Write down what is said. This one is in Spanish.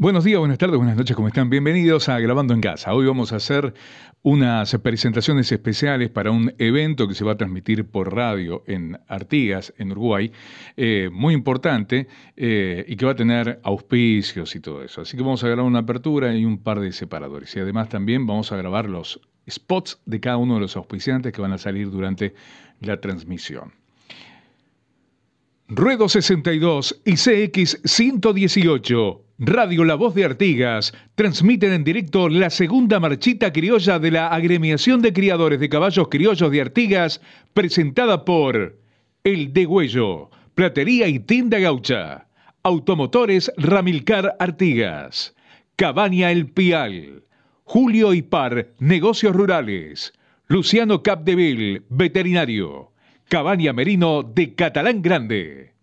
Buenos días, buenas tardes, buenas noches, ¿cómo están? Bienvenidos a Grabando en Casa. Hoy vamos a hacer unas presentaciones especiales para un evento que se va a transmitir por radio en Artigas, en Uruguay, eh, muy importante eh, y que va a tener auspicios y todo eso. Así que vamos a grabar una apertura y un par de separadores. Y además también vamos a grabar los spots de cada uno de los auspiciantes que van a salir durante la transmisión. Ruedo 62 y CX 118 Radio La Voz de Artigas transmiten en directo la segunda marchita criolla de la agremiación de criadores de caballos criollos de Artigas, presentada por El Degüello, Platería y Tienda Gaucha, Automotores Ramilcar Artigas, Cabaña El Pial, Julio y Par, Negocios Rurales, Luciano Capdeville, Veterinario, Cabaña Merino de Catalán Grande.